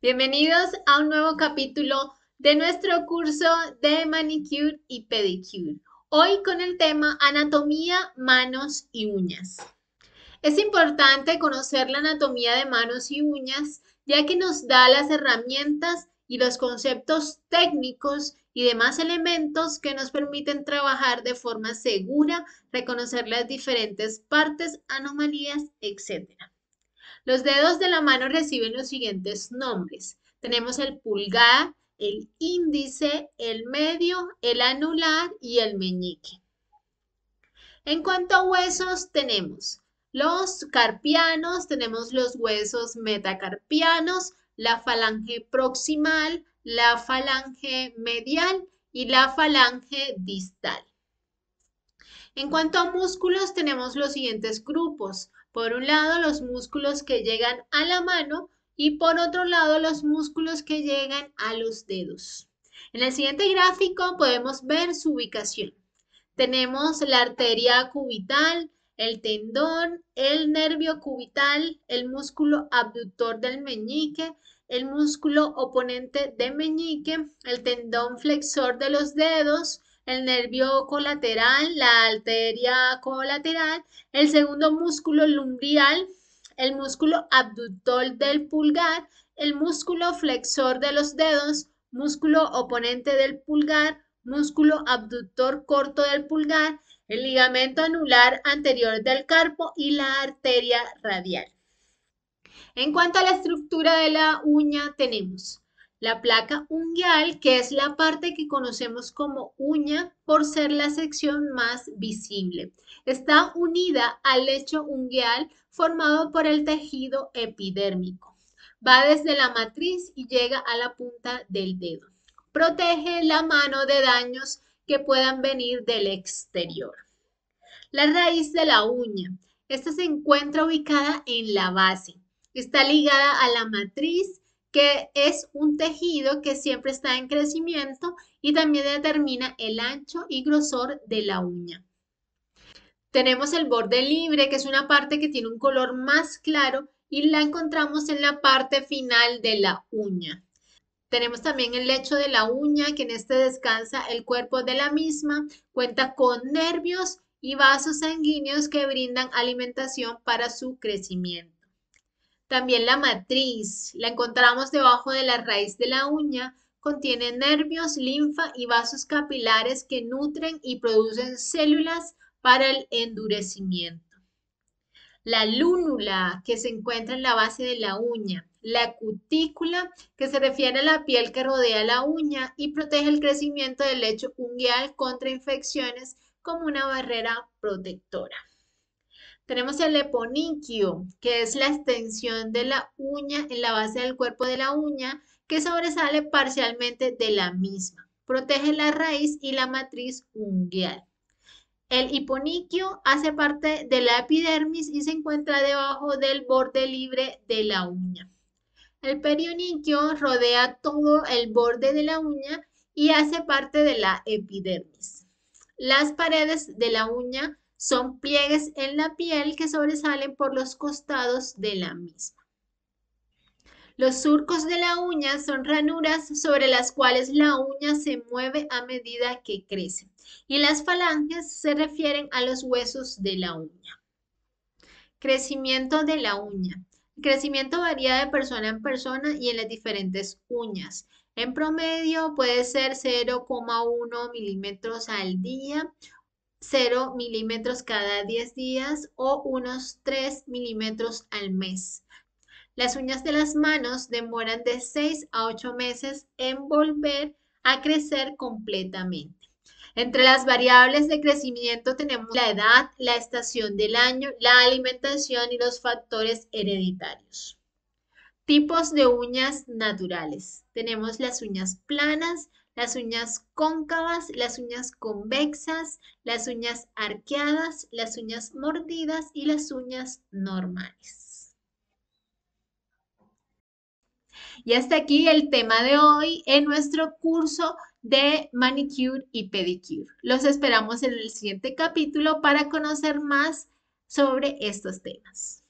Bienvenidos a un nuevo capítulo de nuestro curso de manicure y pedicure. Hoy con el tema anatomía, manos y uñas. Es importante conocer la anatomía de manos y uñas ya que nos da las herramientas y los conceptos técnicos y demás elementos que nos permiten trabajar de forma segura, reconocer las diferentes partes, anomalías, etcétera. Los dedos de la mano reciben los siguientes nombres. Tenemos el pulgar, el índice, el medio, el anular y el meñique. En cuanto a huesos, tenemos los carpianos, tenemos los huesos metacarpianos, la falange proximal, la falange medial y la falange distal. En cuanto a músculos, tenemos los siguientes grupos. Por un lado, los músculos que llegan a la mano y por otro lado, los músculos que llegan a los dedos. En el siguiente gráfico podemos ver su ubicación. Tenemos la arteria cubital, el tendón, el nervio cubital, el músculo abductor del meñique, el músculo oponente de meñique, el tendón flexor de los dedos, el nervio colateral, la arteria colateral, el segundo músculo lumbrial, el músculo abductor del pulgar, el músculo flexor de los dedos, músculo oponente del pulgar, músculo abductor corto del pulgar, el ligamento anular anterior del carpo y la arteria radial. En cuanto a la estructura de la uña, tenemos la placa ungueal, que es la parte que conocemos como uña por ser la sección más visible, está unida al lecho ungueal formado por el tejido epidérmico. Va desde la matriz y llega a la punta del dedo. Protege la mano de daños que puedan venir del exterior. La raíz de la uña. Esta se encuentra ubicada en la base. Está ligada a la matriz que es un tejido que siempre está en crecimiento y también determina el ancho y grosor de la uña. Tenemos el borde libre, que es una parte que tiene un color más claro y la encontramos en la parte final de la uña. Tenemos también el lecho de la uña, que en este descansa el cuerpo de la misma, cuenta con nervios y vasos sanguíneos que brindan alimentación para su crecimiento. También la matriz, la encontramos debajo de la raíz de la uña, contiene nervios, linfa y vasos capilares que nutren y producen células para el endurecimiento. La lúnula que se encuentra en la base de la uña, la cutícula que se refiere a la piel que rodea la uña y protege el crecimiento del lecho ungueal contra infecciones como una barrera protectora. Tenemos el eponiquio, que es la extensión de la uña en la base del cuerpo de la uña que sobresale parcialmente de la misma. Protege la raíz y la matriz ungueal. El hiponiquio hace parte de la epidermis y se encuentra debajo del borde libre de la uña. El perioniquio rodea todo el borde de la uña y hace parte de la epidermis. Las paredes de la uña son pliegues en la piel que sobresalen por los costados de la misma. Los surcos de la uña son ranuras sobre las cuales la uña se mueve a medida que crece. Y las falanges se refieren a los huesos de la uña. Crecimiento de la uña. El crecimiento varía de persona en persona y en las diferentes uñas. En promedio puede ser 0,1 milímetros al día 0 milímetros cada 10 días o unos 3 milímetros al mes. Las uñas de las manos demoran de 6 a 8 meses en volver a crecer completamente. Entre las variables de crecimiento tenemos la edad, la estación del año, la alimentación y los factores hereditarios. Tipos de uñas naturales. Tenemos las uñas planas, las uñas cóncavas, las uñas convexas, las uñas arqueadas, las uñas mordidas y las uñas normales. Y hasta aquí el tema de hoy en nuestro curso de manicure y pedicure. Los esperamos en el siguiente capítulo para conocer más sobre estos temas.